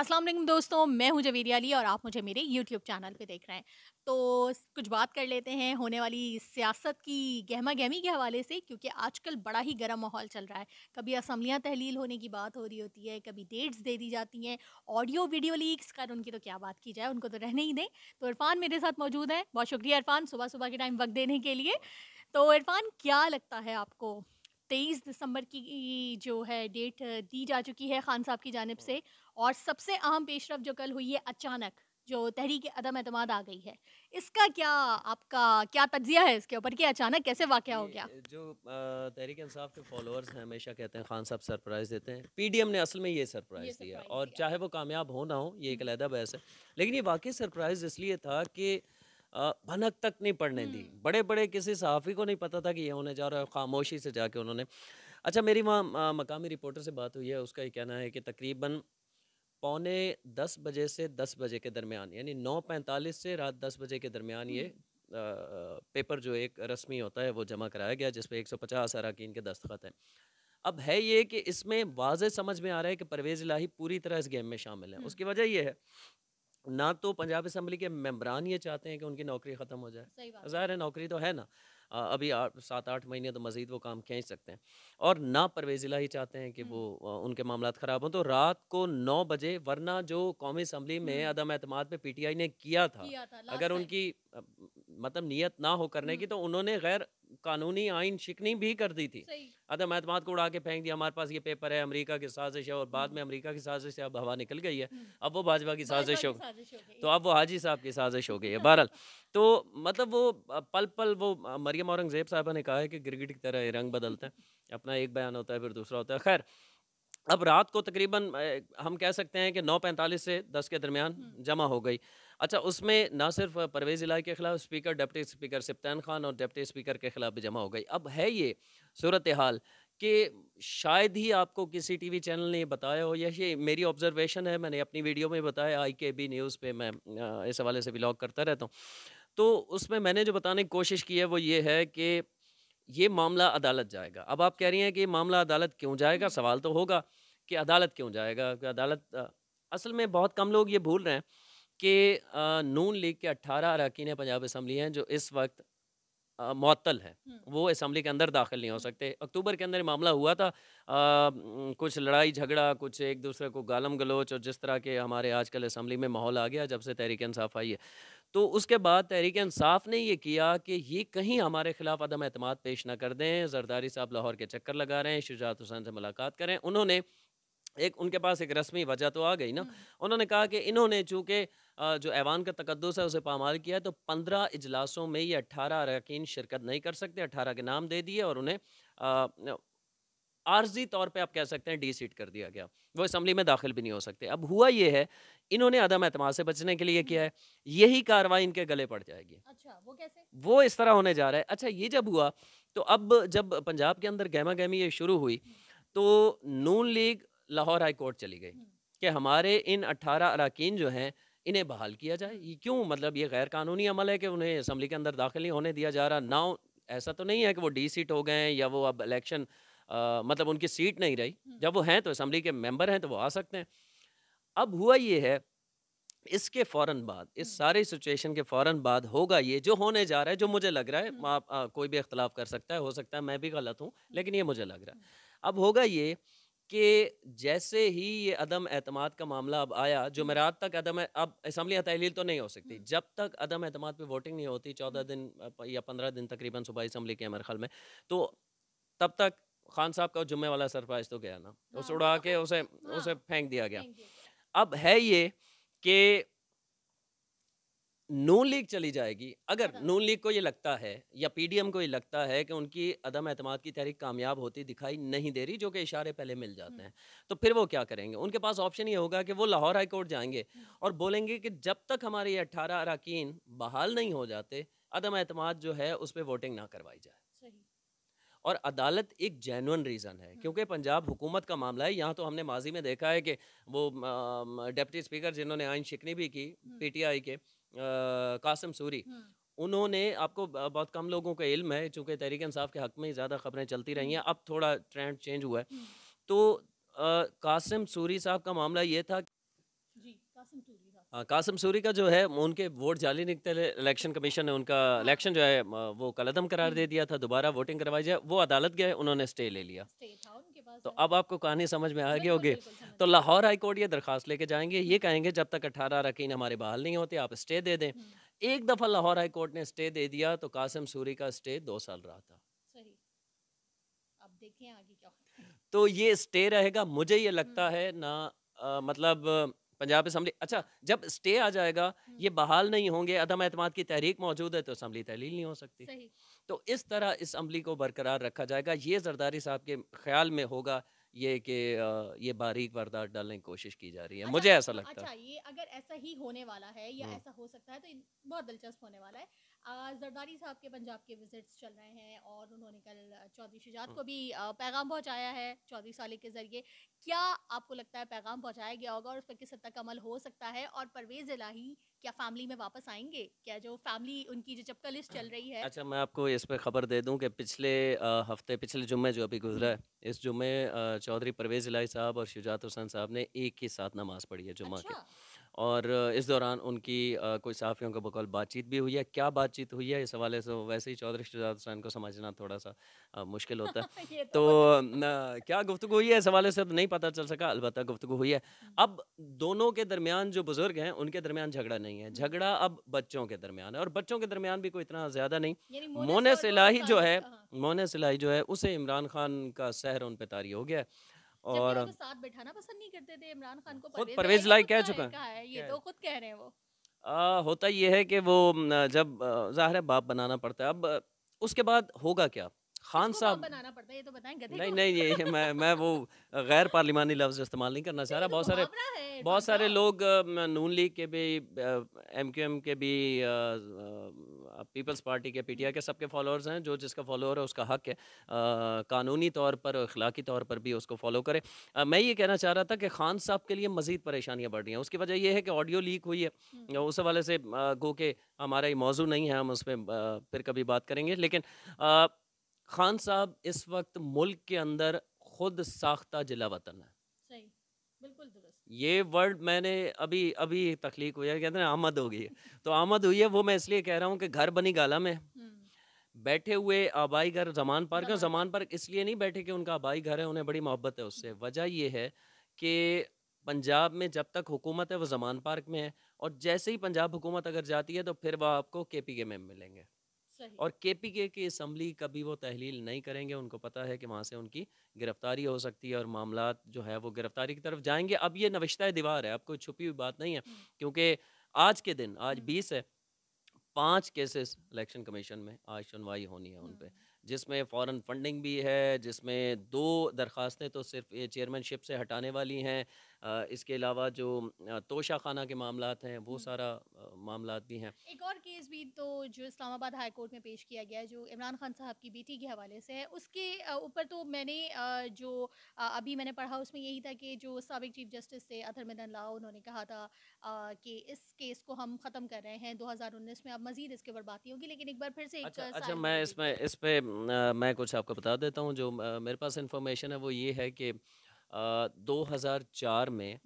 असलम दोस्तों मैं हूं जवेरी अली और आप मुझे मेरे YouTube चैनल पे देख रहे हैं तो कुछ बात कर लेते हैं होने वाली सियासत की गहमा गहमी के हवाले से क्योंकि आजकल बड़ा ही गर्म माहौल चल रहा है कभी असम्बलियाँ तहलील होने की बात हो रही होती है कभी डेट्स दे दी जाती हैं ऑडियो वीडियो लीक्स कर उनकी तो क्या बात की जाए उनको तो रहने ही दें तो इरफान मेरे साथ मौजूद हैं बहुत शुक्रिया इरफान सुबह सुबह के टाइम वक्त देने के लिए तो इरफान क्या लगता है आपको तेईस दिसंबर की जो है डेट दी जा चुकी है खान साहब की जानब से और सबसे अहम पेशरफ जो कल हुई है अचानक जो तहरीक अदम अतमाद आ गई है इसका क्या आपका क्या तजिया है इसके ऊपर कि अचानक कैसे वाक़ हो गया जो तहरीक इंसाफ के फॉलोअर्स हैं हमेशा कहते हैं खान साहब सरप्राइज़ देते हैं पीडीएम ने असल में ये सरप्राइज़ दिया और चाहे वो कामयाब हो ना हो ये एक हम्म। अलहदा बहस है लेकिन ये वाकई सरप्राइज़ इसलिए था कि भनक तक नहीं पढ़ने दी बड़े बड़े किसी सहाफ़ी को नहीं पता था कि ये होने जा रहा है खामोशी से जाके उन्होंने अच्छा मेरी वहाँ मकामी रिपोर्टर से बात हुई है उसका ये कहना है कि तकरीबन पौने दस बजे से दस बजे के दरमियान यानी नौ पैंतालीस से रात दस बजे के दरमियान ये पेपर जो एक रस्मी होता है वो जमा कराया गया जिसपे एक सौ पचास अरकान के दस्तखत हैं अब है ये कि इसमें वाज समझ में आ रहा है कि परवेज़ लाही पूरी तरह इस गेम में शामिल है उसकी वजह यह है ना तो पंजाब असम्बली के मेम्बरान ये चाहते हैं कि उनकी नौकरी ख़त्म हो जाए ज़ाहिर है नौकरी तो है ना अभी आठ सात आठ महीने तो मज़ीद वो काम खींच सकते हैं और ना परवेजिला ही चाहते हैं कि वो हम्म। उनके मामला ख़राब हों तो रात को नौ बजे वरना जो कौमी असम्बली में हम्म। अदम अतमाद पर पी टी आई ने किया था, किया था अगर उनकी मतलब नीयत ना हो करने की हम्म। तो उन्होंने गैर कानूनी आइन शिकनी भी कर दी थी अदम अहतम तो को उड़ा के फेंक दिया हमारे पास ये पेपर है अमेरिका की साजिश है और बाद हम्म। में अमेरिका की साजिश से अब हवा निकल गई है हम्म। अब वो भाजपा की साजिश हो गई तो अब वो हाजी साहब की साजिश हो गई है बहरहाल तो मतलब वो पल पल वो मरियम औरंगजेब साहबा ने कहा है कि गिरगिट की तरह रंग बदलते हैं अपना एक बयान होता है फिर दूसरा होता है खैर अब रात को तकरीबन हम कह सकते हैं कि नौ पैंतालीस से दस के दरमियान हम्म। जमा हो गई अच्छा उसमें ना सिर्फ परवेज़ इलाही के खिलाफ स्पीकर डिप्टी स्पीकर सिप्तान खान और डिप्टी स्पीकर के खिलाफ भी जमा हो गई अब है ये सूरत हाल कि शायद ही आपको किसी टीवी चैनल ने बताया हो या ये मेरी ऑब्जर्वेशन है मैंने अपनी वीडियो में बताया आई के बी न्यूज़ पे मैं इस हवाले से ब्लॉग करता रहता हूँ तो उसमें मैंने जो बताने की कोशिश की है वो ये है कि ये मामला अदालत जाएगा अब आप कह रही हैं कि मामला अदालत क्यों जाएगा सवाल तो होगा कि अदालत क्यों जाएगा कि अदालत असल में बहुत कम लोग ये भूल रहे हैं कि नून लीग के 18 अरकान पंजाब असम्बली हैं जो इस वक्त मअतल हैं वो असम्बली के अंदर दाखिल नहीं हो सकते अक्टूबर के अंदर मामला हुआ था आ, कुछ लड़ाई झगड़ा कुछ एक दूसरे को गालम गलोच और जिस तरह के हमारे आजकल असम्बली में माहौल आ गया जब से तहरीक इंसाफ आई है तो उसके बाद तहरीक इंसाफ ने ये किया कि ये कहीं हमारे खिलाफ अदम अहतम पेश ना कर दें जरदारी साहब लाहौर के चक्कर लगा रहे हैं शुजात हुसैन से मुलाकात करें उन्होंने एक उनके पास एक रस्मी वजह तो आ गई ना हम्म। उन्होंने कहा कि इन्होंने चूँकि जो ऐवान का तकदस है उसे पामाल किया है तो पंद्रह इजलासों में ये अट्ठारह अरकान शिरकत नहीं कर सकते अट्ठारह के नाम दे दिए और उन्हें आर्जी तौर पे आप कह सकते हैं डी सीट कर दिया गया वो असम्बली में दाखिल भी नहीं हो सकते अब हुआ ये है इन्होंने अदम एतम से बचने के लिए किया है हम्म। यही कार्रवाई इनके गले पड़ जाएगी अच्छा वो कैसे वो इस तरह होने जा रहा है अच्छा ये जब हुआ तो अब जब पंजाब के अंदर गहमा गहमी ये शुरू हुई हम्म। तो Noon league Lahore high court चली गई हम्म। कि हमारे इन अट्ठारह अरकान जो हैं इन्हें बहाल किया जाए ये क्यों मतलब ये गैर कानूनी अमल है कि उन्हें असम्बली के अंदर दाखिल नहीं होने दिया जा रहा ना ऐसा तो नहीं है कि वो डी सीट हो गए हैं या वो अब इलेक्शन मतलब उनकी सीट नहीं रही हम्म। जब वो हैं तो असम्बली के मेम्बर हैं तो वो आ सकते हैं अब हुआ ये है इसके फ़ौर बाद इस हम्म। सारे सिचुएशन के फ़ौर बाद होगा ये जो होने जा रहा है जो मुझे लग रहा है आप कोई भी अख्तिलाफ़ कर सकता है हो सकता है मैं भी गलत हूँ लेकिन ये मुझे लग रहा है अब होगा ये कि जैसे ही ये अदम अतमाद का मामला अब आया जुमेरात हम्म। तक अदम अब इसम्बली तहलील तो नहीं हो सकती हम्म। जब तक अदम अतमाद पे वोटिंग नहीं होती चौदह हम्म। दिन या पंद्रह दिन तकरीबन सुबह इसम्बली के अमर ख्याल में तो तब तक खान साहब का जुम्मे वाला सरप्राइज तो गया ना हाँ, उसे उड़ा हाँ। के उसे हाँ, उसे फेंक दिया गया अब है ये कि नून लीग चली जाएगी अगर हाँ। नून लीग को ये लगता है या पीडीएम को ये लगता है कि उनकी अदम अतमाद की तहरीक कामयाब होती दिखाई नहीं दे रही जो कि इशारे पहले मिल जाते हैं तो फिर वो क्या करेंगे उनके पास ऑप्शन ये होगा कि वो लाहौर हाई कोर्ट जाएंगे और बोलेंगे कि जब तक हमारे ये अट्ठारह अरकान बहाल नहीं हो जाते अदम अतमाद जो है उस पर वोटिंग ना करवाई जाए और अदालत एक जेनुअन रीज़न है हाँ। क्योंकि पंजाब हुकूमत का मामला है यहाँ तो हमने माजी में देखा है कि वो डिप्टी स्पीकर जिन्होंने आइन शिकनी भी की पीटीआई के कासिम सूरी हम्म। उन्होंने आपको बहुत कम लोगों का इल्म है चूँकि तहरीक इंसाफ के हक में ही ज़्यादा खबरें चलती रही हैं हम्म। अब थोड़ा ट्रेंड चेंज हुआ है हम्म। तो आ, कासिम सूरी साहब का मामला ये था कासम सूरी का जो है उनके वोट जाली निकले इलेक्शन कमीशन ने उनका इलेक्शन जो है वो कलदम करार दे हम्म। दिया था दोबारा वोटिंग करवाई जाए वो अदालत गए उन्होंने स्टे ले लिया तो अब आपको कहानी समझ में आ गई होगी तो लाहौर हाई कोर्ट ये दरखास्त लेके जाएंगे ये कहेंगे जब तक अठारह रकीन हमारे बहाल नहीं होते आप स्टे दे दें हम्म। एक दफ़ा लाहौर हाई कोर्ट ने स्टे दे दिया तो कासम सूरी का स्टे दो साल रहा था तो ये स्टे रहेगा मुझे ये लगता हम्म। है ना मतलब पंजाब असम्बली अच्छा जब स्टे आ जाएगा ये बहाल नहीं होंगे अदम अतमाद की तहरीक मौजूद है तो असम्बली तहलील नहीं हो सकती तो इस तरह इस अमली को बरकरार रखा जाएगा ये जरदारी साहब के ख्याल में होगा ये कि ये बारीक वारदात डालने की कोशिश की जा रही है अच्छा, मुझे ऐसा तो लगता है अच्छा ये अगर ऐसा ही होने वाला है या ऐसा हो सकता है तो बहुत दिलचस्प होने वाला है जरदारी साहब के पंजाब के विजिट्स चल रहे हैं और उन्होंने कल चौधरी शुजात हाँ। को भी पैगाम पहुंचाया है चौधरी साले के ज़रिए क्या आपको लगता है पैगाम पहुंचाया गया होगा और उस पर किस हद तक अमल हो सकता है और परवेज़ इलाही क्या फैमिली में वापस आएंगे क्या जो फैमिली उनकी जो चपका लिस्ट चल रही है अच्छा मैं आपको इस पर खबर दे दूँ कि पिछले हफ्ते पिछले जुम्मे जो अभी गुजरा है इस जुम्मे चौधरी परवेज़ इलाई साहब और शिजात हुसैन साहब ने एक ही साथ नमाज़ पढ़ी है जुम्मा अच्छा? और इस दौरान उनकी कोई साफियों का बकौल बातचीत भी हुई है क्या बातचीत हुई है इस हवाले से वैसे ही चौधरी शिजात हुसैन को समझना थोड़ा सा मुश्किल होता है तो, तो क्या गुफ्तु हुई है इस हवाले से नहीं पता चल सका अलबत्त गुफ्तु हुई है अब दोनों के दरमियान जो बुज़ुर्ग हैं उनके दरमियान झगड़ा नहीं नहीं है झगड़ा अब बच्चों के दरमियान है और बच्चों के दरमियान भी कोई इतना ज़्यादा नहीं मोनस सिलाही जो है हाँ। मोनस सिलाही जो है उसे इमरान खान का सहर उन पे तारी हो गया और साथ बैठाना पसंद नहीं करते थे इमरान खान को खुद परवेज लाई कह चुका है ये तो खुद कह रहे हैं वो आ, होता ये है कि वो जब ज़ाहिर बाप बनाना पड़ता है अब उसके बाद होगा क्या खान साहब बनाना पड़ता है ये तो बताएं नहीं नहीं ये मैं मैं वो गैर पार्लिमानी लफ्ज़ इस्तेमाल नहीं करना चाह रहा तो बहुत सारे बहुत सारे लोग नून लीग के भी एम क्यू एम के भी पीपल्स पार्टी के पी टी आई के सबके फॉलोअर्स हैं जो जिसका फॉलोअर है उसका हक है कानूनी तौर पर अखलाकी तौर पर भी उसको फॉलो करे मैं ये कहना चाह रहा था कि खान साहब के लिए मज़ीद परेशानियाँ बढ़ रही हैं उसकी वजह यह है कि ऑडियो लीक हुई है हम्म। उस हवाले से गो के हमारा ये मौजू नहीं है हम उस पर फिर कभी बात करेंगे लेकिन खान साहब इस वक्त मुल्क के अंदर खुद साख्ता जिला वतन है ये वर्ड मैंने अभी अभी तख्लीक हुई है कहते हैं आमद हो गई है तो आमद हुई है वो मैं इसलिए कह रहा हूँ कि घर बनी गाला में हम्म। बैठे हुए आबाई घर जमान पार्क है जमान पार्क इसलिए नहीं बैठे कि उनका आबाई घर है उन्हें बड़ी मोहब्बत है उससे वजह यह है कि पंजाब में जब तक हुकूमत है वो जमान पार्क में है और जैसे ही पंजाब हुकूमत अगर जाती है तो फिर वह आपको के पी के में मिलेंगे और केपीके की असम्बली कभी वो तहलील नहीं करेंगे उनको पता है कि वहाँ से उनकी गिरफ्तारी हो सकती है और मामला जो है वो गिरफ्तारी की तरफ जाएंगे अब ये नविश्ता दीवार है अब कोई छुपी हुई बात नहीं है क्योंकि आज के दिन आज बीस है पाँच केसेस इलेक्शन कमीशन में आज सुनवाई होनी है उन पर जिसमें फ़ॉरन फंडिंग भी है जिसमें दो दरख्वास्तें तो सिर्फ चेयरमैनशिप से हटाने वाली हैं इसके अलावा जो तोशा खाना के मामला हैं वो सारा मामला भी हैं एक और केस भी तो जो इस्लामाबाद हाई कोर्ट में पेश किया गया है जो इमरान खान साहब की बेटी के हवाले से है उसके ऊपर तो मैंने जो अभी मैंने पढ़ा उसमें यही था कि जो सबक चीफ जस्टिस थे अथर मदन ला उन्होंने कहा था कि इस केस को हम ख़त्म कर रहे हैं दो हज़ार उन्नीस में अब मज़ीद इसके ऊपर बर्बादी होगी लेकिन एक बार फिर से अच्छा, अच्छा मैं इसमें इस पर मैं कुछ आपको बता देता हूँ जो मेरे पास इंफॉर्मेशन है वो ये है कि दो हज़ार चार में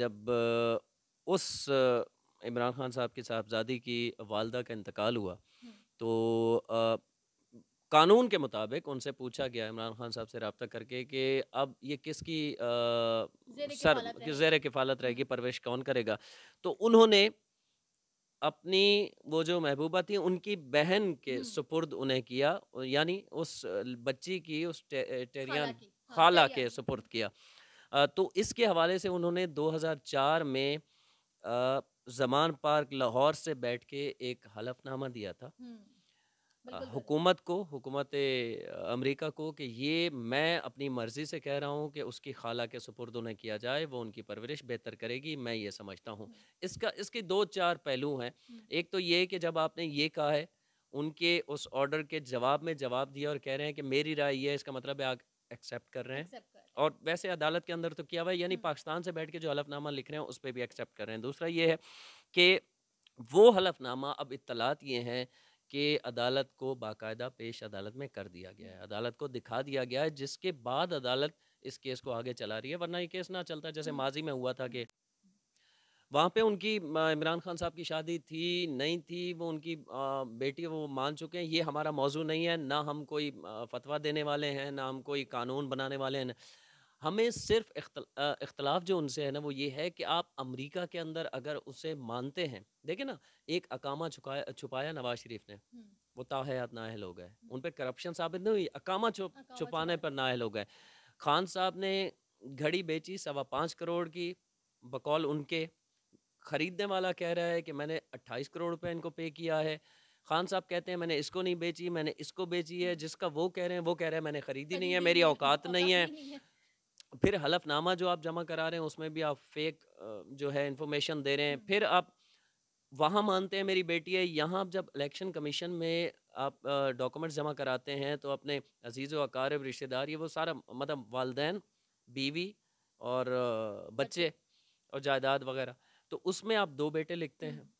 जब उस इमरान खान साहब की साहबजादी की वालदा का इंतकाल हुआ तो आ, कानून के मुताबिक उनसे पूछा गया इमरान खान साहब से रबता करके कि अब ये किसकी आ, सर जेर किफ़ालत रहेगी परवेश कौन करेगा तो उन्होंने अपनी वो जो महबूबा थी उनकी बहन के सुपुर्द उन्हें किया यानी उस बच्ची की उस टे, टेरियान खाला, हाँ, खाला के सुपुर्द किया आ, तो इसके हवाले से उन्होंने 2004 में आ, जमान पार्क लाहौर से बैठ के एक हलफनामा दिया था हुकूमत को हुकूमत अमेरिका को कि ये मैं अपनी मर्ज़ी से कह रहा हूँ कि उसकी खाला के सपुर्द उन्हें किया जाए वो उनकी परवरिश बेहतर करेगी मैं ये समझता हूँ इसका इसके दो चार पहलू हैं एक तो ये कि जब आपने ये कहा है उनके उस ऑर्डर के जवाब में जवाब दिया और कह रहे हैं कि मेरी राय यह है इसका मतलब है आप एक्सेप्ट कर रहे हैं और वैसे अदालत के अंदर तो किया हुआ है यानी पाकिस्तान से बैठ के जो हलफनामा लिख रहे हैं उस पर भी एक्सेप्ट कर रहे हैं दूसरा ये है कि वो हलफनामा अब इतलात ये हैं के अदालत को बाकायदा पेश अदालत में कर दिया गया है अदालत को दिखा दिया गया है जिसके बाद अदालत इस केस को आगे चला रही है वरना ये केस ना चलता जैसे माजी में हुआ था कि वहाँ पे उनकी इमरान खान साहब की शादी थी नहीं थी वो उनकी बेटी वो मान चुके हैं ये हमारा मौजू नहीं है ना हम कोई फतवा देने वाले हैं ना हम कोई कानून बनाने वाले हैं हमें सिर्फ इख्तलाफ जो उनसे है ना वो ये है कि आप अमेरिका के अंदर अगर उसे मानते हैं देखे ना एक अकामा छुपाया छुपाया नवाज शरीफ ने वो ताहयात नाहल हो गए उन पर करप्शन साबित नहीं हुई अकामा छुप छुपाने पर नाहल हो गए खान साहब ने घड़ी बेची सवा पाँच करोड़ की बकौल उनके ख़रीदने वाला कह रहा है कि मैंने अट्ठाईस करोड़ रुपये इनको पे किया है खान साहब कहते हैं मैंने इसको नहीं बेची मैंने इसको बेची है जिसका वो कह रहे हैं वो कह रहे हैं मैंने ख़रीदी नहीं है मेरी औकात नहीं है फिर हलफनामा जो आप जमा करा रहे हैं उसमें भी आप फेक जो है इंफॉर्मेशन दे रहे हैं हम्म। फिर आप वहाँ मानते हैं मेरी बेटी है यहाँ आप जब इलेक्शन कमीशन में आप डॉक्यूमेंट्स जमा कराते हैं तो अपने अजीज़ अकारब रिश्तेदार ये वो सारा मतलब वालदेन बीवी और बच्चे और जायदाद वगैरह तो उसमें आप दो बेटे लिखते हम्म। हैं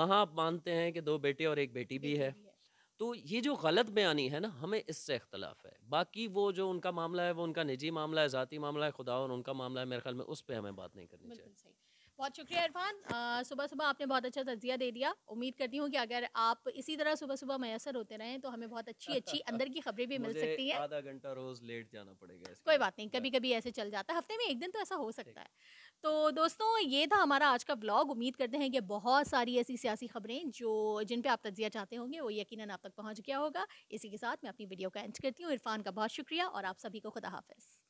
वहाँ आप मानते हैं कि दो बेटे और एक बेटी भी है तो ये जो गलत बयानी है ना हमें इससे इख्तलाफ है बाकी वो जो उनका मामला है वो उनका निजी मामला है ज़ाती मामला है खुदा और उनका मामला है मेरे ख्याल में उस पर हमें बात नहीं करनी चाहिए बहुत शुक्रिया इरफान सुबह सुबह आपने बहुत अच्छा तजिया दे दिया उम्मीद करती हूँ कि अगर आप इसी तरह सुबह सुबह मैसर होते रहें तो हमें बहुत अच्छी अच्छी अंदर की खबरें भी मिल सकती हैं आधा घंटा रोज लेट जाना पड़ेगा कोई बात नहीं कभी कभी ऐसे चल जाता है हफ्ते में एक दिन तो ऐसा हो सकता है तो दोस्तों ये था हमारा आज का ब्लॉग उम्मीद करते हैं कि बहुत सारी ऐसी सियासी खबरें जो जिन पर आप तजिया चाहते होंगे वो यकीन आप तक पहुँच गया होगा इसी के साथ मैं अपनी वीडियो का एंड करती हूँ इरफान का बहुत शुक्रिया और आप सभी को खुदा हाफिज़